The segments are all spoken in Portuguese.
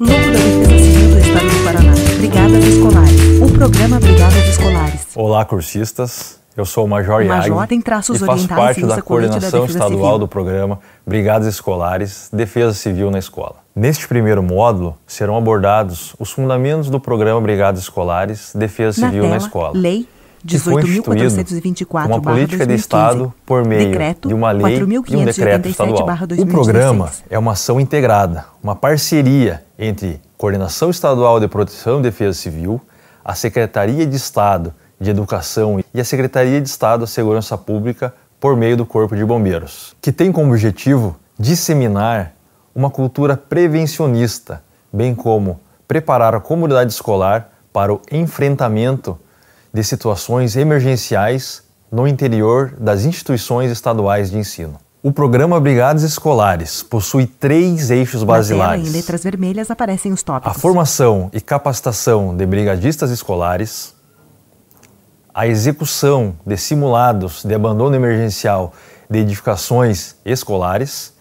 Grupo da Defesa Civil do Estado do Paraná, Brigadas Escolares, o programa Brigadas Escolares. Olá, cursistas. Eu sou o Major Iago e faço parte da coordenação da estadual Civil. do programa Brigadas Escolares Defesa Civil na Escola. Neste primeiro módulo, serão abordados os fundamentos do programa Brigadas Escolares Defesa na Civil tela, na Escola. Lei 18.424 uma política de Estado por meio decreto, de uma lei e um decreto estadual. O programa é uma ação integrada, uma parceria entre Coordenação Estadual de Proteção e Defesa Civil, a Secretaria de Estado de Educação e a Secretaria de Estado de Segurança Pública por meio do Corpo de Bombeiros, que tem como objetivo disseminar uma cultura prevencionista, bem como preparar a comunidade escolar para o enfrentamento de situações emergenciais no interior das instituições estaduais de ensino. O programa Brigadas Escolares possui três eixos basilares. em letras vermelhas aparecem os tópicos: a formação e capacitação de brigadistas escolares, a execução de simulados de abandono emergencial de edificações escolares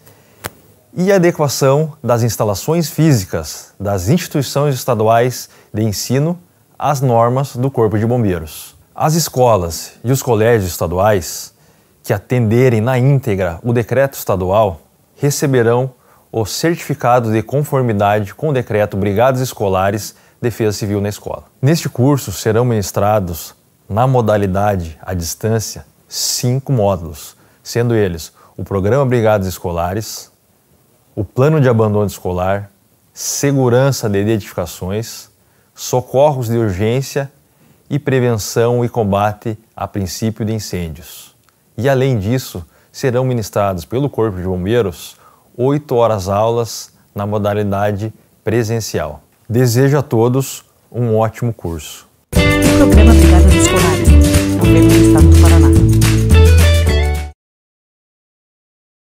e a adequação das instalações físicas das instituições estaduais de ensino as normas do Corpo de Bombeiros. As escolas e os colégios estaduais que atenderem na íntegra o decreto estadual receberão o certificado de conformidade com o decreto Brigadas Escolares Defesa Civil na Escola. Neste curso serão ministrados, na modalidade à distância, cinco módulos, sendo eles o Programa Brigadas Escolares, o Plano de Abandono Escolar, Segurança de Identificações, socorros de urgência e prevenção e combate a princípio de incêndios. E além disso, serão ministrados pelo Corpo de Bombeiros oito horas aulas na modalidade presencial. Desejo a todos um ótimo curso. O